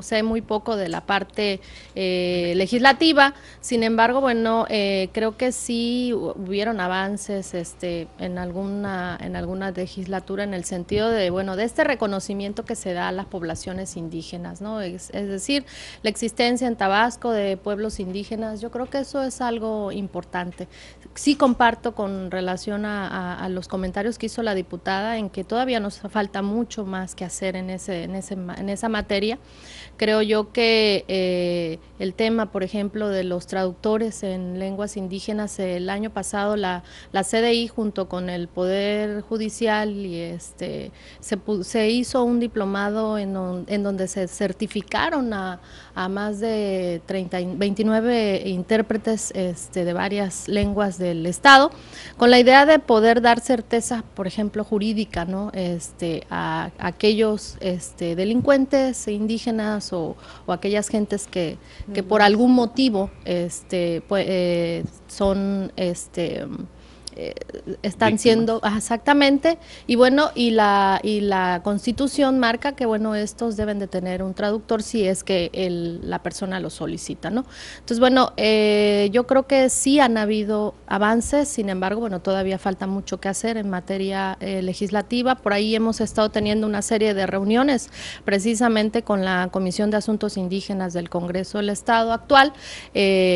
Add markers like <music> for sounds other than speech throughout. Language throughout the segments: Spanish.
sé muy poco de la parte eh, legislativa, sin embargo, bueno, eh, creo que sí hubieron avances este, en, alguna, en alguna legislatura en el sentido de, bueno, de este reconocimiento que se da a las poblaciones indígenas, ¿no? Es, decir, la existencia en Tabasco de pueblos indígenas, yo creo que eso es algo importante. Sí comparto con relación a, los comentarios que hizo la diputada en que todavía nos falta mucho más que hacer en, ese, en, ese, en esa materia. Creo yo que eh, el tema, por ejemplo, de los traductores en lenguas indígenas, el año pasado la, CDI junto con el Poder Judicial y este se, se hizo un diplomado en, en donde se certificaron a, más de 29 intérpretes este, de varias lenguas del Estado, con la idea de poder dar certeza, por ejemplo, jurídica, ¿no? Este, a, aquellos este, delincuentes indígenas o, aquellas gentes que, que, por algún motivo este, pues, son este, eh, están siendo exactamente y bueno y la y la Constitución marca que bueno estos deben de tener un traductor si es que la persona lo solicita, ¿no? Entonces bueno eh, yo creo que sí han habido avances, sin embargo bueno todavía falta mucho que hacer en materia eh, legislativa. Por ahí hemos estado teniendo una serie de reuniones precisamente con la Comisión de Asuntos Indígenas del Congreso del Estado actual,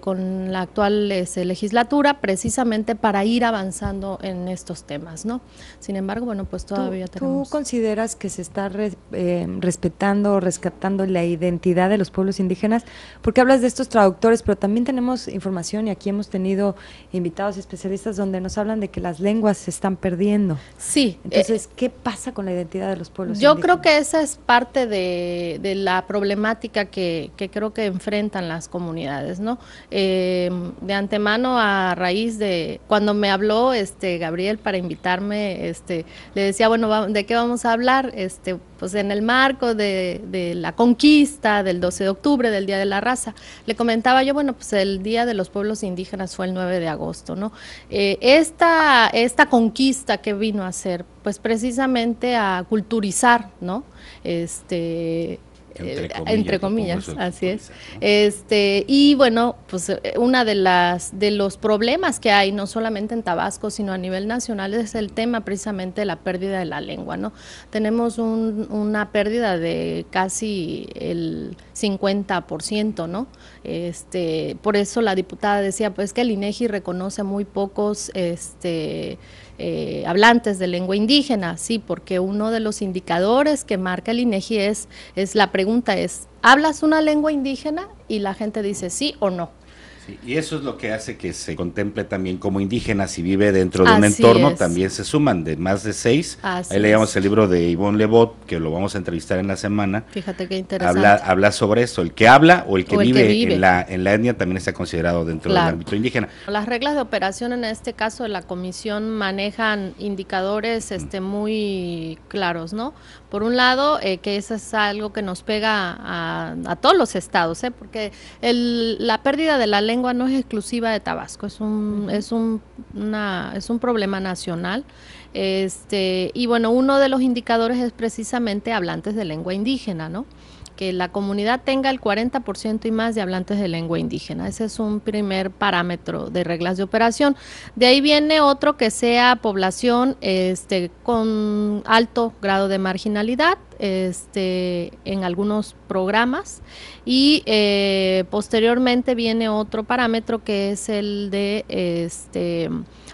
con la actual este, legislatura, precisamente para ir avanzando avanzando en estos temas, ¿no? Sin embargo, bueno, pues todavía ¿Tú, tenemos... ¿Tú consideras que se está eh, respetando o rescatando la identidad de los pueblos indígenas? Porque hablas de estos traductores, pero también tenemos información y aquí hemos tenido invitados especialistas donde nos hablan de que las lenguas se están perdiendo. Sí. Eh, Entonces, ¿qué pasa con la identidad de los pueblos yo indígenas? Yo creo que esa es parte de, la problemática que, creo que enfrentan las comunidades, ¿no? Eh, de antemano, a raíz de cuando me habló este, Gabriel para invitarme, este, le decía, bueno, ¿de qué vamos a hablar? Este, pues en el marco de, la conquista del 12 de octubre, del Día de la Raza. Le comentaba yo, bueno, pues el Día de los Pueblos Indígenas fue el 9 de agosto, ¿no? Eh, esta, conquista que vino a hacer, pues precisamente a culturizar, ¿no? Eh, entre comillas, así es. Este, y bueno, pues eh, una de las de los problemas que hay no solamente en Tabasco, sino a nivel nacional es el tema precisamente de la pérdida de la lengua, ¿no? Tenemos una pérdida de casi el 50%, ¿no? Este, por eso la diputada decía, pues que el INEGI reconoce muy pocos este, eh, hablantes de lengua indígena, sí, porque uno de los indicadores que marca el INEGI es, es la pregunta es, ¿hablas una lengua indígena? Y la gente dice sí o no y eso es lo que hace que se contemple también como indígena, si vive dentro de un entorno, también se suman de más de seis. Ahí leíamos el libro de Ivonne Lebot, que lo vamos a entrevistar en la semana. Fíjate qué interesante. Habla, habla sobre eso, el que habla o el que, vive, En, la, en la etnia también está considerado dentro del ámbito indígena. Las reglas de operación en este caso de la comisión manejan indicadores este, muy claros, ¿no? Por un lado, eh, que eso es algo que nos pega a, todos los estados, ¿eh? porque el, la pérdida de la ley lengua no es exclusiva de Tabasco, es un, es un, es un problema nacional. Este, y bueno, uno de los indicadores es precisamente hablantes de lengua indígena, ¿no? que la comunidad tenga el 40% y más de hablantes de lengua indígena. Ese es un primer parámetro de reglas de operación. De ahí viene otro que sea población este, con alto grado de marginalidad este, en algunos programas y eh, posteriormente viene otro parámetro que es el de este,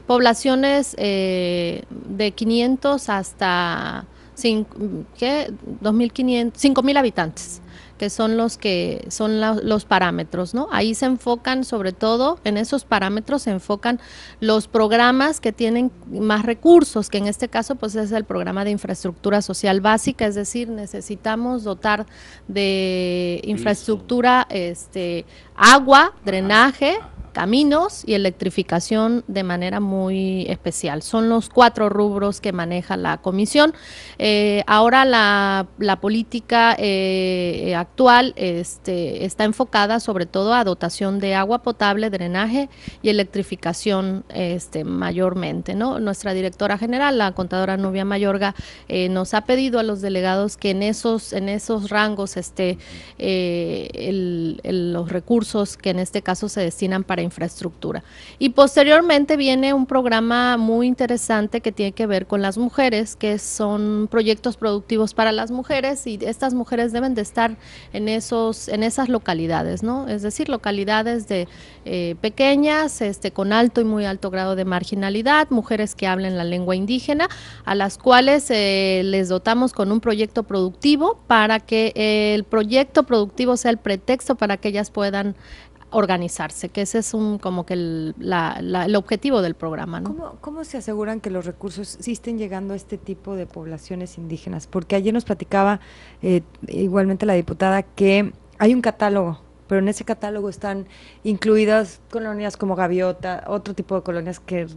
poblaciones eh, de 500 hasta 5.000 habitantes que son los que son los parámetros, ¿no? Ahí se enfocan sobre todo en esos parámetros se enfocan los programas que tienen más recursos, que en este caso pues es el programa de infraestructura social básica, es decir, necesitamos dotar de infraestructura este agua, drenaje, caminos y electrificación de manera muy especial. Son los cuatro rubros que maneja la comisión. Eh, ahora la, política eh, actual este, está enfocada sobre todo a dotación de agua potable, drenaje y electrificación este, mayormente. ¿no? Nuestra directora general, la contadora Nubia Mayorga, eh, nos ha pedido a los delegados que en esos, en esos rangos este los recursos que en este caso se destinan para infraestructura. Y posteriormente viene un programa muy interesante que tiene que ver con las mujeres, que son proyectos productivos para las mujeres y estas mujeres deben de estar en, esos, en esas localidades, ¿no? Es decir, localidades de eh, pequeñas, este, con alto y muy alto grado de marginalidad, mujeres que hablen la lengua indígena, a las cuales eh, les dotamos con un proyecto productivo para que el proyecto productivo sea el pretexto para que ellas puedan organizarse, que ese es un como que el, el objetivo del programa. ¿no? ¿Cómo, se aseguran que los recursos sí estén llegando a este tipo de poblaciones indígenas? Porque ayer nos platicaba eh, igualmente la diputada que hay un catálogo, pero en ese catálogo están incluidas colonias como Gaviota, otro tipo de colonias que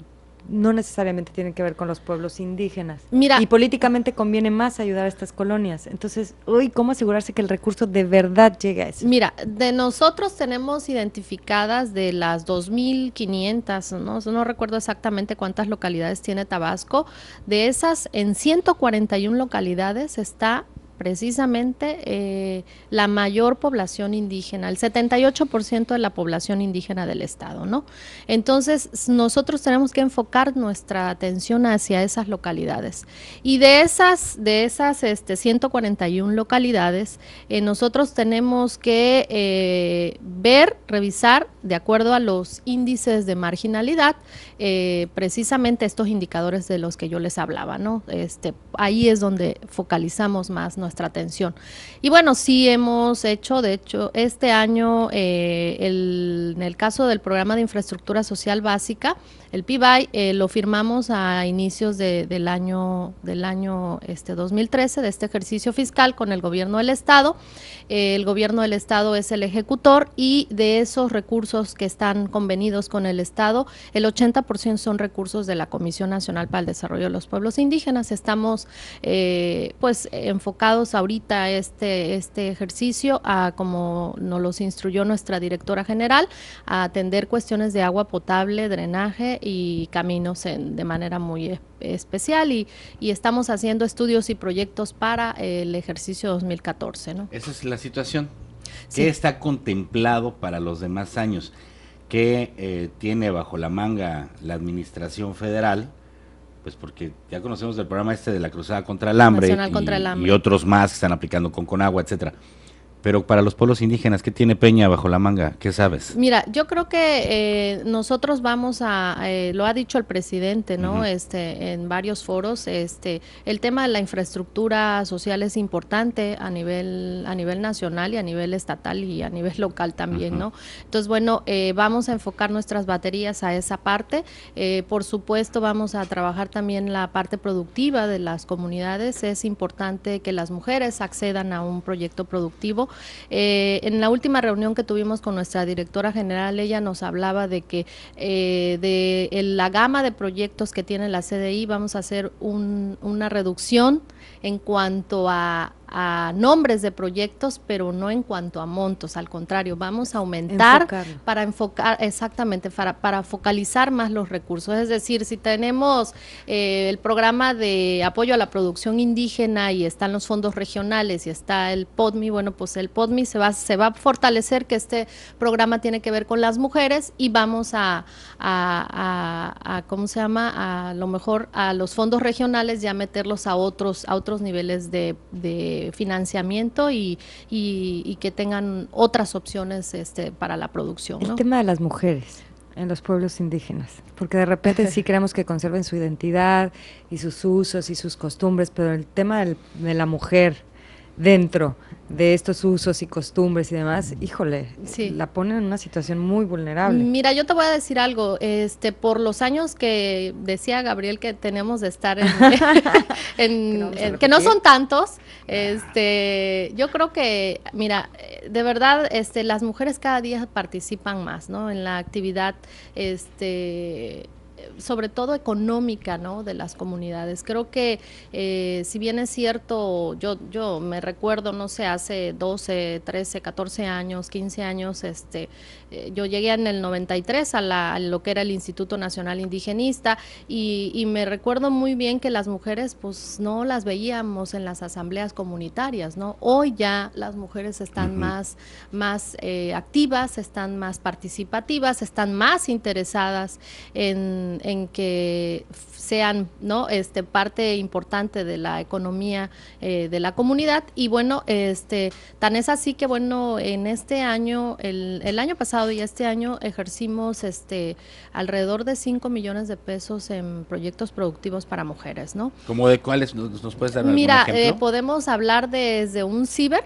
no necesariamente tienen que ver con los pueblos indígenas. Mira, y políticamente conviene más ayudar a estas colonias. Entonces, ¿hoy ¿cómo asegurarse que el recurso de verdad llegue a eso? Mira, de nosotros tenemos identificadas de las 2.500, ¿no? no recuerdo exactamente cuántas localidades tiene Tabasco, de esas en 141 localidades está precisamente eh, la mayor población indígena, el 78% de la población indígena del estado, ¿no? Entonces, nosotros tenemos que enfocar nuestra atención hacia esas localidades. Y de esas, de esas este, 141 localidades, eh, nosotros tenemos que eh, ver, revisar de acuerdo a los índices de marginalidad, eh, precisamente estos indicadores de los que yo les hablaba, ¿no? Este, ahí es donde focalizamos más nuestra atención. Y bueno, sí hemos hecho, de hecho, este año, eh, en el caso del programa de infraestructura social básica, el PIBAI eh, lo firmamos a inicios de, del año, del año este, 2013, de este ejercicio fiscal con el gobierno del Estado. el gobierno del Estado es el ejecutor y de esos recursos que están convenidos con el Estado, el 80% son recursos de la Comisión Nacional para el Desarrollo de los Pueblos Indígenas. Estamos eh, pues enfocados ahorita a este, este ejercicio, a como nos los instruyó nuestra directora general, a atender cuestiones de agua potable, drenaje y caminos de manera muy e, especial y, y, estamos haciendo estudios y proyectos para el ejercicio 2014. ¿no? Esa es la situación. ¿Qué está contemplado para los demás años? ¿Qué eh, tiene bajo la manga la Administración Federal? Pues porque ya conocemos el programa este de la Cruzada contra contra el hambre. y, otros más que están aplicando con Conagua, etcétera. Pero para los pueblos indígenas, ¿qué tiene Peña bajo la manga? ¿Qué sabes? Mira, yo creo que eh, nosotros vamos a, eh, lo ha dicho el presidente, ¿no? Este, en varios foros, este, el tema de la infraestructura social es importante a nivel, a nivel nacional y a nivel estatal y a nivel <laughs> local también, ¿no? Entonces, bueno, eh, vamos a enfocar nuestras baterías a esa parte. por supuesto, vamos a trabajar también la parte productiva de las comunidades. Es importante que las mujeres accedan a un proyecto productivo eh, en la última reunión que tuvimos con nuestra directora general, ella nos hablaba de que eh, de la gama de proyectos que tiene la CDI vamos a hacer una reducción en cuanto a a nombres de proyectos, pero no en cuanto a montos, al contrario, vamos a aumentar para enfocar, exactamente, para, para, focalizar más los recursos. Es decir, si tenemos eh, el programa de apoyo a la producción indígena y están los fondos regionales y está el PODMI, bueno, pues el PODMI se va, se va a fortalecer que este programa tiene que ver con las mujeres y vamos a, a, ¿cómo se llama? A lo mejor a los fondos regionales ya meterlos a otros, a otros niveles de financiamiento y, y, que tengan otras opciones este, para la producción. El tema de las mujeres en los pueblos indígenas, porque de repente sí queremos <laughs> que conserven su identidad y sus usos y sus costumbres, pero el tema de la mujer dentro de estos usos y costumbres y demás, híjole, la ponen en una situación muy vulnerable. Mira, yo te voy a decir algo, este, por los años que decía Gabriel que tenemos de estar en, <laughs> <laughs> que no son tantos, ah. este, yo creo que, mira, de verdad, este, las mujeres cada día participan más, ¿no? En la actividad, este sobre todo económica, ¿no? De las comunidades. Creo que eh, si bien es cierto, yo, yo me recuerdo, no sé, hace 12, 13, 14 años, 15 años, este, eh, yo llegué en el 93 a, la, lo que era el Instituto Nacional Indigenista y, me recuerdo muy bien que las mujeres pues no las veíamos en las asambleas comunitarias, ¿no? Hoy ya las mujeres están más, más eh, activas, están más participativas, están más interesadas en en, que sean ¿no? este, parte importante de la economía eh, de la comunidad. Y bueno, este, tan es así que bueno, en este año, el, el año pasado y este año ejercimos este, alrededor de 5 millones de pesos en proyectos productivos para mujeres. ¿no? ¿Como de cuáles nos, puedes dar? Mira, eh, podemos hablar desde un ciber,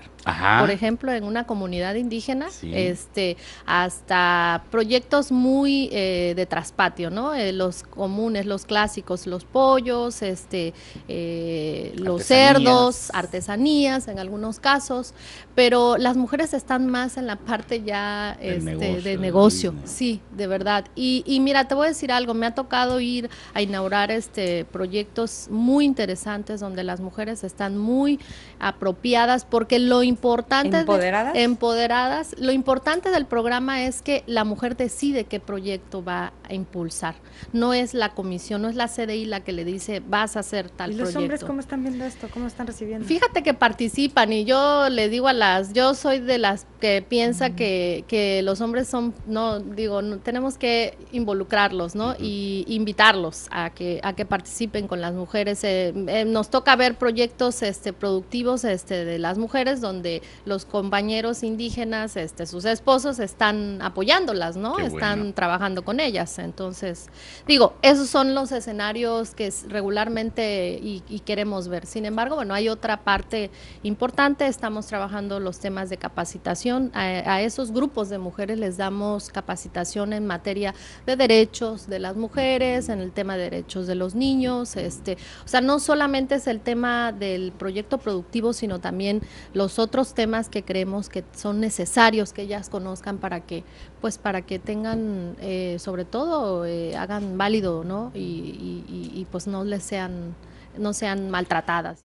por ejemplo, en una comunidad indígena, este, hasta proyectos muy eh, de traspatio, ¿no? los comunes, los clásicos, los pollos, este, eh, los cerdos, artesanías en algunos casos, pero las mujeres están más en la parte ya este, de negocio, sí, de verdad. Y, mira, te voy a decir algo, me ha tocado ir a inaugurar este proyectos muy interesantes donde las mujeres están muy apropiadas porque lo importante... empoderadas. Lo importante del programa es que la mujer decide qué proyecto va a impulsar no es la comisión, no es la CDI la que le dice vas a hacer tal proyecto. ¿Y los hombres cómo están viendo esto? ¿Cómo están recibiendo? Fíjate que participan y yo le digo a las, yo soy de las que piensa que, que, los hombres son, no, digo, no, tenemos que involucrarlos, ¿no? Y invitarlos a que, a que participen con las mujeres. Eh, eh, nos toca ver proyectos este, productivos este, de las mujeres donde los compañeros indígenas, este, sus esposos, están apoyándolas, ¿no? están trabajando con ellas. Entonces, Digo, esos son los escenarios que regularmente y, queremos ver. Sin embargo, bueno, hay otra parte importante. Estamos trabajando los temas de capacitación. A, esos grupos de mujeres les damos capacitación en materia de derechos de las mujeres, en el tema de derechos de los niños. Este, o sea, no solamente es el tema del proyecto productivo, sino también los otros temas que creemos que son necesarios que ellas conozcan para que, pues, para que tengan, eh, sobre todo, eh, hagan válido, ¿no? Y, y pues no les sean, no sean maltratadas.